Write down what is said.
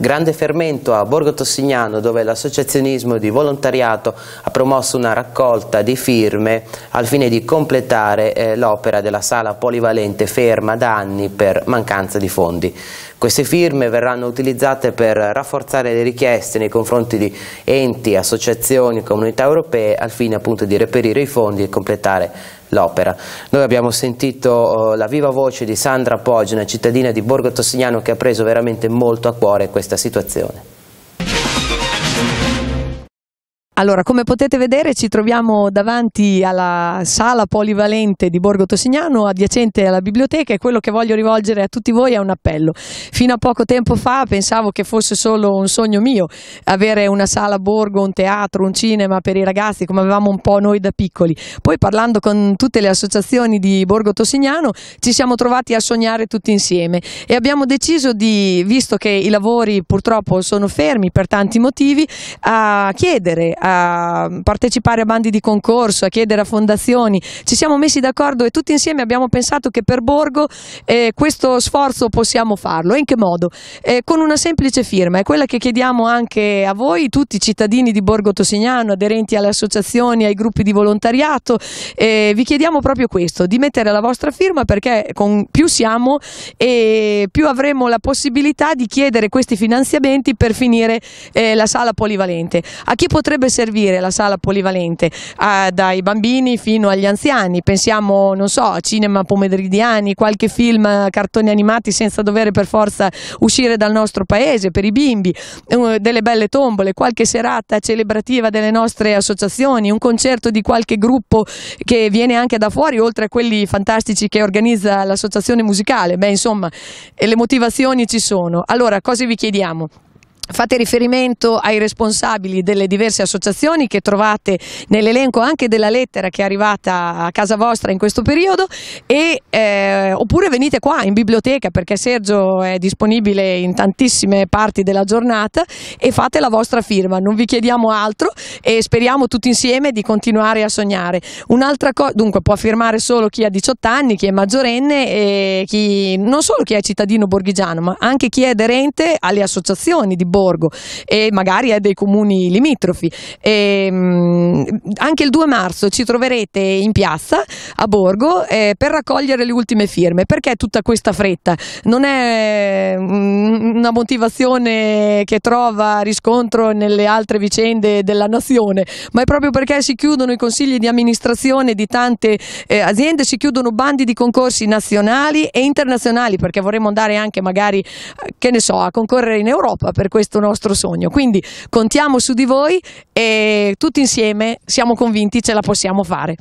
Grande fermento a Borgo Tossignano dove l'associazionismo di volontariato ha promosso una raccolta di firme al fine di completare eh, l'opera della sala polivalente ferma da anni per mancanza di fondi. Queste firme verranno utilizzate per rafforzare le richieste nei confronti di enti, associazioni, comunità europee al fine appunto di reperire i fondi e completare l'opera. Noi abbiamo sentito eh, la viva voce di Sandra Poggi, una cittadina di Borgo Tossignano che ha preso veramente molto a cuore questa situazione. Allora, come potete vedere ci troviamo davanti alla sala polivalente di Borgo Tosignano, adiacente alla biblioteca e quello che voglio rivolgere a tutti voi è un appello. Fino a poco tempo fa pensavo che fosse solo un sogno mio avere una sala Borgo, un teatro, un cinema per i ragazzi come avevamo un po' noi da piccoli. Poi parlando con tutte le associazioni di Borgo Tosignano ci siamo trovati a sognare tutti insieme e abbiamo deciso di, visto che i lavori purtroppo sono fermi per tanti motivi, a chiedere a partecipare a bandi di concorso, a chiedere a fondazioni. Ci siamo messi d'accordo e tutti insieme abbiamo pensato che per Borgo eh, questo sforzo possiamo farlo. E in che modo? Eh, con una semplice firma, è quella che chiediamo anche a voi, tutti i cittadini di Borgo Tosignano, aderenti alle associazioni, ai gruppi di volontariato. Eh, vi chiediamo proprio questo, di mettere la vostra firma perché con più siamo e più avremo la possibilità di chiedere questi finanziamenti per finire eh, la sala polivalente. A chi potrebbe servire la sala polivalente eh, dai bambini fino agli anziani, pensiamo non so, a cinema pomeridiani, qualche film, eh, cartoni animati senza dover per forza uscire dal nostro paese per i bimbi, eh, delle belle tombole, qualche serata celebrativa delle nostre associazioni, un concerto di qualche gruppo che viene anche da fuori oltre a quelli fantastici che organizza l'associazione musicale, beh insomma le motivazioni ci sono. Allora cosa vi chiediamo? fate riferimento ai responsabili delle diverse associazioni che trovate nell'elenco anche della lettera che è arrivata a casa vostra in questo periodo e, eh, oppure venite qua in biblioteca perché Sergio è disponibile in tantissime parti della giornata e fate la vostra firma, non vi chiediamo altro e speriamo tutti insieme di continuare a sognare. Un'altra cosa, dunque può firmare solo chi ha 18 anni, chi è maggiorenne e chi, non solo chi è cittadino borghigiano ma anche chi è aderente alle associazioni di Borghigiano Borgo e magari è dei comuni limitrofi. E, ehm, anche il 2 marzo ci troverete in piazza a Borgo eh, per raccogliere le ultime firme. Perché tutta questa fretta? Non è mm, una motivazione che trova riscontro nelle altre vicende della nazione, ma è proprio perché si chiudono i consigli di amministrazione di tante eh, aziende, si chiudono bandi di concorsi nazionali e internazionali perché vorremmo andare anche magari, eh, che ne so, a concorrere in Europa per questo questo nostro sogno. Quindi contiamo su di voi e tutti insieme siamo convinti ce la possiamo fare.